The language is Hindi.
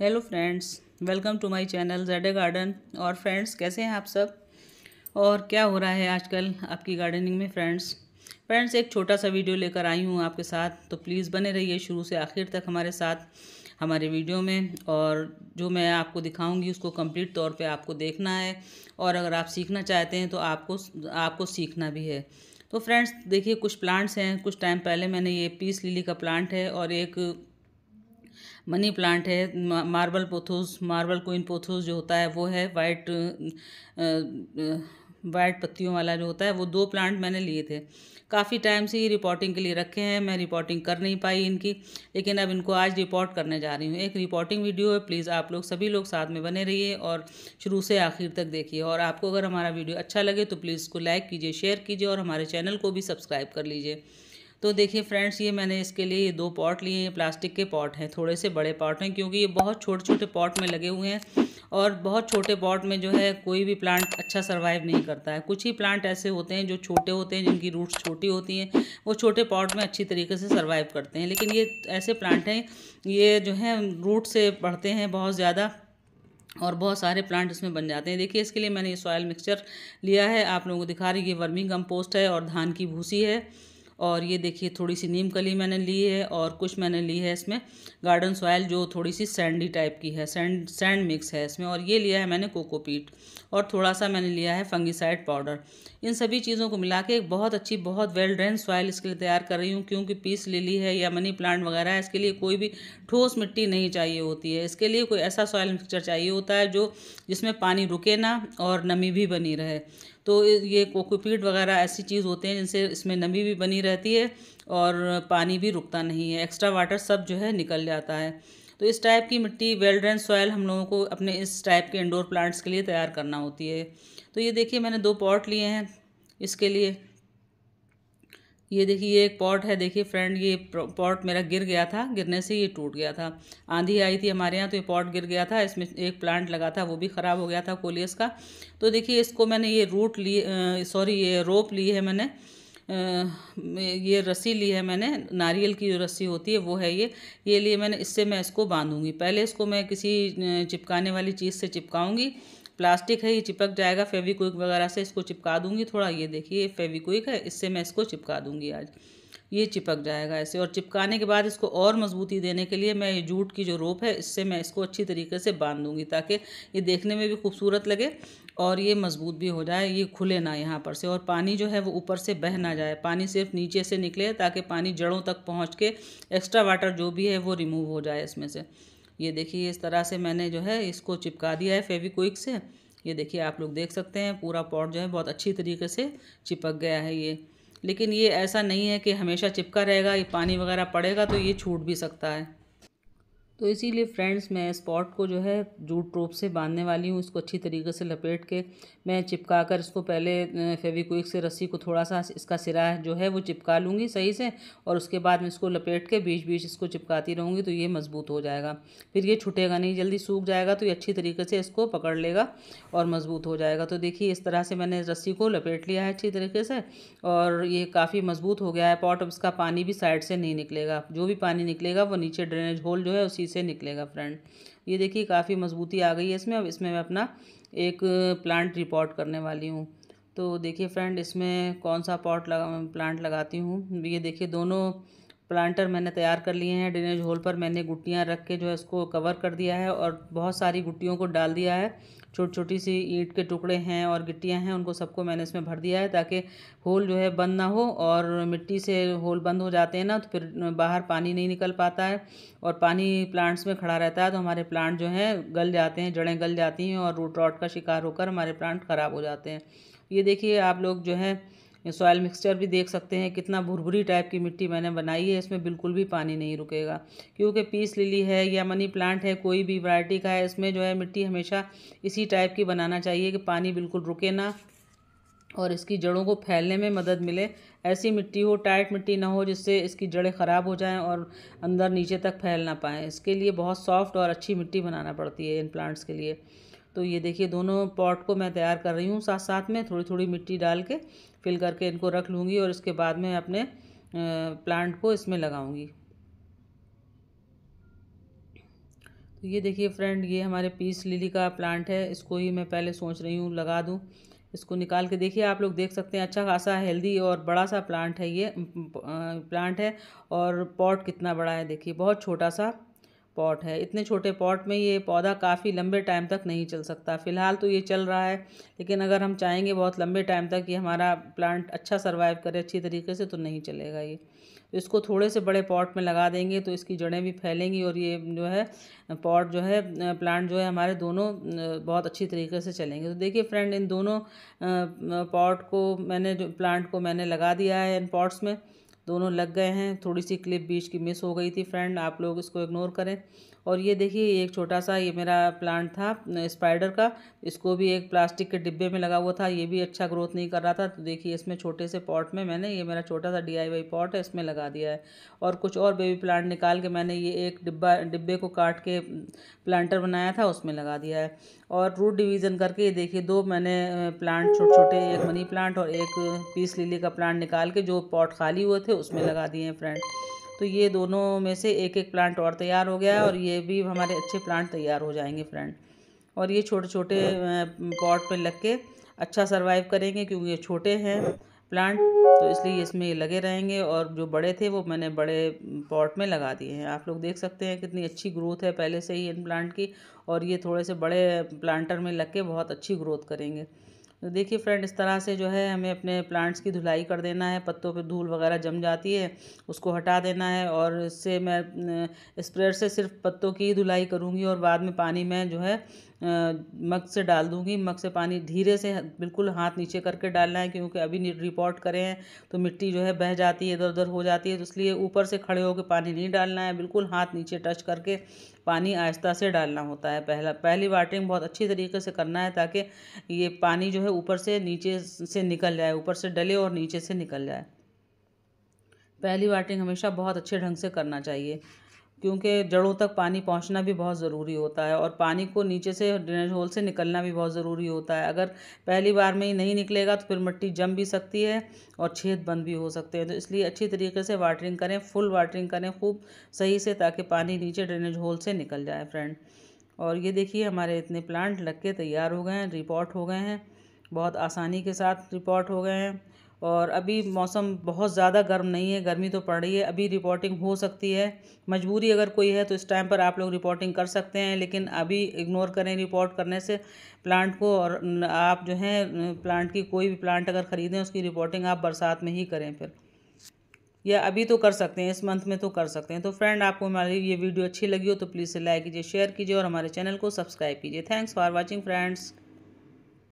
hello friends welcome to my channel Jade Garden और फ्रेंड्स कैसे हैं आप सब और क्या हो रहा है आजकल आपकी गार्डनिंग में फ्रेंड्स फ्रेंड्स एक छोटा सा वीडियो लेकर आई हूँ आपके साथ तो प्लीज़ बने रहिए शुरू से आखिर तक हमारे साथ हमारे वीडियो में और जो मैं आपको दिखाऊंगी उसको कंप्लीट तौर पे आपको देखना है और अगर आप सीखना चाहते हैं तो आपको आपको सीखना भी है तो फ्रेंड्स देखिए कुछ प्लांट्स हैं कुछ टाइम पहले मैंने ये पीस लिली का प्लांट है और एक मनी प्लांट है marble pothos marble queen pothos जो होता है वो है वाइट वाइट पत्तियों वाला जो होता है वो दो प्लांट मैंने लिए थे काफ़ी टाइम से ये रिपोर्टिंग के लिए रखे हैं मैं रिपोर्टिंग कर नहीं पाई इनकी लेकिन अब इनको आज रिपोर्ट करने जा रही हूँ एक रिपोर्टिंग वीडियो है प्लीज़ आप लोग सभी लोग साथ में बने रहिए और शुरू से आखिर तक देखिए और आपको अगर हमारा वीडियो अच्छा लगे तो प्लीज़ इसको लाइक कीजिए शेयर कीजिए और हमारे चैनल को भी सब्सक्राइब कर लीजिए तो देखिए फ्रेंड्स ये मैंने इसके लिए दो पॉट लिए हैं प्लास्टिक के पॉट हैं थोड़े से बड़े पॉट हैं क्योंकि ये बहुत छोटे छोटे पॉट में लगे हुए हैं और बहुत छोटे पॉट में जो है कोई भी प्लांट अच्छा सर्वाइव नहीं करता है कुछ ही प्लांट ऐसे होते हैं जो छोटे होते हैं जिनकी रूट्स छोटी होती हैं वो छोटे पॉट में अच्छी तरीके से सर्वाइव करते हैं लेकिन ये ऐसे प्लांट हैं ये जो है रूट से बढ़ते हैं बहुत ज़्यादा और बहुत सारे प्लांट इसमें बन जाते हैं देखिए इसके लिए मैंने ये सॉयल मिक्सचर लिया है आप लोगों को दिखा रही है ये वर्मी कम्पोस्ट है और धान की भूसी है और ये देखिए थोड़ी सी नीम कली मैंने ली है और कुछ मैंने ली है इसमें गार्डन सॉयल जो थोड़ी सी सैंडी टाइप की है सैंड सैंड मिक्स है इसमें और ये लिया है मैंने कोकोपीट और थोड़ा सा मैंने लिया है फंगिसाइड पाउडर इन सभी चीज़ों को मिला के एक बहुत अच्छी बहुत वेल ड्रेन सॉयल इसके लिए तैयार कर रही हूँ क्योंकि पीस लिली है या मनी प्लांट वगैरह है इसके लिए कोई भी ठोस मिट्टी नहीं चाहिए होती है इसके लिए कोई ऐसा सॉयल मिक्सचर चाहिए होता है जो जिसमें पानी रुके ना और नमी भी बनी रहे तो ये कोकोपीट वगैरह ऐसी चीज़ होते हैं जिनसे इसमें नमी भी बनी रहती है और पानी भी रुकता नहीं है एक्स्ट्रा वाटर सब जो है निकल जाता है तो इस टाइप की मिट्टी वेल ड्रेन सॉयल हम लोगों को अपने इस टाइप के इंडोर प्लांट्स के लिए तैयार करना होती है तो ये देखिए मैंने दो पॉट लिए हैं इसके लिए ये देखिए ये एक पॉट है देखिए फ्रेंड ये पॉट मेरा गिर गया था गिरने से ये टूट गया था आंधी आई थी हमारे यहाँ तो ये पॉट गिर गया था इसमें एक प्लांट लगा था वो भी ख़राब हो गया था कोलियस का तो देखिए इसको मैंने ये रूट लिए सॉरी ये रोप ली है मैंने ये रस्सी ली है मैंने नारियल की जो रस्सी होती है वो है ये ये लिए मैंने इससे मैं इसको बांधूंगी पहले इसको मैं किसी चिपकाने वाली चीज़ से चिपकाऊंगी प्लास्टिक है ये चिपक जाएगा फेविक्विक वगैरह से इसको चिपका दूंगी थोड़ा ये देखिए फेविक्विक है इससे मैं इसको चिपका दूंगी आज ये चिपक जाएगा ऐसे और चिपकाने के बाद इसको और मजबूती देने के लिए मैं ये जूट की जो रोप है इससे मैं इसको अच्छी तरीके से बांध दूँगी ताकि ये देखने में भी खूबसूरत लगे और ये मजबूत भी हो जाए ये खुले ना यहाँ पर से और पानी जो है वो ऊपर से बह ना जाए पानी सिर्फ नीचे से निकले ताकि पानी जड़ों तक पहुँच के एक्स्ट्रा वाटर जो भी है वो रिमूव हो जाए इसमें से ये देखिए इस तरह से मैंने जो है इसको चिपका दिया है फेविक्विक से ये देखिए आप लोग देख सकते हैं पूरा पॉट जो है बहुत अच्छी तरीके से चिपक गया है ये लेकिन ये ऐसा नहीं है कि हमेशा चिपका रहेगा ये पानी वगैरह पड़ेगा तो ये छूट भी सकता है तो इसीलिए फ्रेंड्स मैं स्पॉट को जो है जूट ट्रोप से बांधने वाली हूँ इसको अच्छी तरीके से लपेट के मैं चिपका कर इसको पहले फेविक्विक से रस्सी को थोड़ा सा इसका सिरा जो है वो चिपका लूँगी सही से और उसके बाद मैं इसको लपेट के बीच बीच इसको चिपकाती रहूँगी तो ये मज़बूत हो जाएगा फिर ये छुटेगा नहीं जल्दी सूख जाएगा तो ये अच्छी तरीके से इसको पकड़ लेगा और मज़बूत हो जाएगा तो देखिए इस तरह से मैंने रस्सी को लपेट लिया है अच्छी तरीके से और ये काफ़ी मज़बूत हो गया है पॉट अब इसका पानी भी साइड से नहीं निकलेगा जो भी पानी निकलेगा वो नीचे ड्रेनेज होल जो है उसी से निकलेगा फ्रेंड ये देखिए काफ़ी मजबूती आ गई है इसमें अब इसमें मैं अपना एक प्लांट रिपोर्ट करने वाली हूँ तो देखिए फ्रेंड इसमें कौन सा पॉट लगा प्लांट लगाती हूँ ये देखिए दोनों प्लांटर मैंने तैयार कर लिए हैं ड्रेनेज होल पर मैंने गुट्टियाँ रख के जो है इसको कवर कर दिया है और बहुत सारी गुटियों को डाल दिया है छोटी छोटी सी ईंट के टुकड़े हैं और गिट्टियाँ हैं उनको सबको मैंने इसमें भर दिया है ताकि होल जो है बंद ना हो और मिट्टी से होल बंद हो जाते हैं ना तो फिर बाहर पानी नहीं निकल पाता है और पानी प्लांट्स में खड़ा रहता है तो हमारे प्लांट जो हैं गल जाते हैं जड़ें गल जाती हैं और रूट रॉट का शिकार होकर हमारे प्लांट ख़राब हो जाते हैं ये देखिए आप लोग जो है सॉयल मिक्सचर भी देख सकते हैं कितना भुरभुरी टाइप की मिट्टी मैंने बनाई है इसमें बिल्कुल भी पानी नहीं रुकेगा क्योंकि पीस लिली है या मनी प्लांट है कोई भी वरायटी का है इसमें जो है मिट्टी हमेशा इसी टाइप की बनाना चाहिए कि पानी बिल्कुल रुके ना और इसकी जड़ों को फैलने में मदद मिले ऐसी मिट्टी हो टाइट मिट्टी ना हो जिससे इसकी जड़ें ख़राब हो जाएं और अंदर नीचे तक फैल ना पाएँ इसके लिए बहुत सॉफ्ट और अच्छी मिट्टी बनाना पड़ती है इन प्लांट्स के लिए तो ये देखिए दोनों पॉट को मैं तैयार कर रही हूँ साथ साथ में थोड़ी थोड़ी मिट्टी डाल के फिल करके इनको रख लूँगी और इसके बाद में अपने प्लांट को इसमें लगाऊँगी तो ये देखिए फ्रेंड ये हमारे पीस लिली का प्लांट है इसको ही मैं पहले सोच रही हूँ लगा दूँ इसको निकाल के देखिए आप लोग देख सकते हैं अच्छा खासा हेल्दी और बड़ा सा प्लांट है ये प्लांट है और पॉट कितना बड़ा है देखिए बहुत छोटा सा पॉट है इतने छोटे पॉट में ये पौधा काफ़ी लंबे टाइम तक नहीं चल सकता फ़िलहाल तो ये चल रहा है लेकिन अगर हम चाहेंगे बहुत लंबे टाइम तक ये हमारा प्लांट अच्छा सर्वाइव करे अच्छी तरीके से तो नहीं चलेगा ये तो इसको थोड़े से बड़े पॉट में लगा देंगे तो इसकी जड़ें भी फैलेंगी और ये जो है पॉट जो है प्लांट जो है हमारे दोनों बहुत अच्छी तरीके से चलेंगे तो देखिए फ्रेंड इन दोनों पॉट को मैंने जो प्लांट को मैंने लगा दिया है इन पॉट्स में दोनों लग गए हैं थोड़ी सी क्लिप बीच की मिस हो गई थी फ्रेंड आप लोग इसको इग्नोर करें और ये देखिए एक छोटा सा ये मेरा प्लांट था स्पाइडर का इसको भी एक प्लास्टिक के डिब्बे में लगा हुआ था ये भी अच्छा ग्रोथ नहीं कर रहा था तो देखिए इसमें छोटे से पॉट में मैंने ये मेरा छोटा सा डी पॉट है इसमें लगा दिया है और कुछ और बेबी प्लांट निकाल के मैंने ये एक डिब्बा डिब्बे को काट के प्लांटर बनाया था उसमें लगा दिया है और रूट डिवीज़न करके ये देखिए दो मैंने प्लांट छोटे छोटे एक मनी प्लांट और एक पीस लिली का प्लांट निकाल के जो पॉट खाली हुए थे उसमें लगा दिए हैं फ्रेंड तो ये दोनों में से एक एक प्लांट और तैयार हो गया है और ये भी हमारे अच्छे प्लांट तैयार हो जाएंगे फ्रेंड और ये छोटे छोटे पॉट पे लग के अच्छा सर्वाइव करेंगे क्योंकि ये छोटे हैं प्लांट तो इसलिए इसमें ये लगे रहेंगे और जो बड़े थे वो मैंने बड़े पॉट में लगा दिए हैं आप लोग देख सकते हैं कितनी अच्छी ग्रोथ है पहले से ही इन प्लांट की और ये थोड़े से बड़े प्लांटर में लग के बहुत अच्छी ग्रोथ करेंगे तो देखिए फ्रेंड इस तरह से जो है हमें अपने प्लांट्स की धुलाई कर देना है पत्तों पे धूल वगैरह जम जाती है उसको हटा देना है और इससे मैं स्प्रेयर से सिर्फ पत्तों की ही धुलाई करूँगी और बाद में पानी में जो है मग से डाल दूंगी मग से पानी धीरे से बिल्कुल हाथ नीचे करके डालना है क्योंकि अभी रिपोर्ट करें हैं तो मिट्टी जो है बह जाती है इधर उधर हो जाती है तो इसलिए ऊपर से खड़े होकर पानी नहीं डालना है बिल्कुल हाथ नीचे टच करके पानी आहिस्ता से डालना होता है पहला पहली वाटरिंग बहुत अच्छी तरीके से करना है ताकि ये पानी जो है ऊपर से नीचे से निकल जाए ऊपर से डले और नीचे से निकल जाए पहली वाटरिंग हमेशा बहुत अच्छे ढंग से करना चाहिए क्योंकि जड़ों तक पानी पहुंचना भी बहुत ज़रूरी होता है और पानी को नीचे से ड्रेनेज होल से निकलना भी बहुत ज़रूरी होता है अगर पहली बार में ही नहीं निकलेगा तो फिर मिट्टी जम भी सकती है और छेद बंद भी हो सकते हैं तो इसलिए अच्छी तरीके से वाटरिंग करें फुल वाटरिंग करें खूब सही से ताकि पानी नीचे ड्रेनेज होल से निकल जाए फ्रेंड और ये देखिए हमारे इतने प्लांट लग के तैयार हो गए हैं रिपोर्ट हो गए हैं बहुत आसानी के साथ रिपोर्ट हो गए हैं और अभी मौसम बहुत ज़्यादा गर्म नहीं है गर्मी तो पड़ रही है अभी रिपोर्टिंग हो सकती है मजबूरी अगर कोई है तो इस टाइम पर आप लोग रिपोर्टिंग कर सकते हैं लेकिन अभी इग्नोर करें रिपोर्ट करने से प्लांट को और आप जो हैं प्लांट की कोई भी प्लांट अगर ख़रीदें उसकी रिपोर्टिंग आप बरसात में ही करें फिर या अभी तो कर सकते हैं इस मंथ में तो कर सकते हैं तो फ्रेंड आपको हमारी ये वीडियो अच्छी लगी हो तो प्लीज़ लाइक कीजिए शेयर कीजिए और हमारे चैनल को सब्सक्राइब कीजिए थैंक्स फॉर वॉचिंग फ्रेंड्स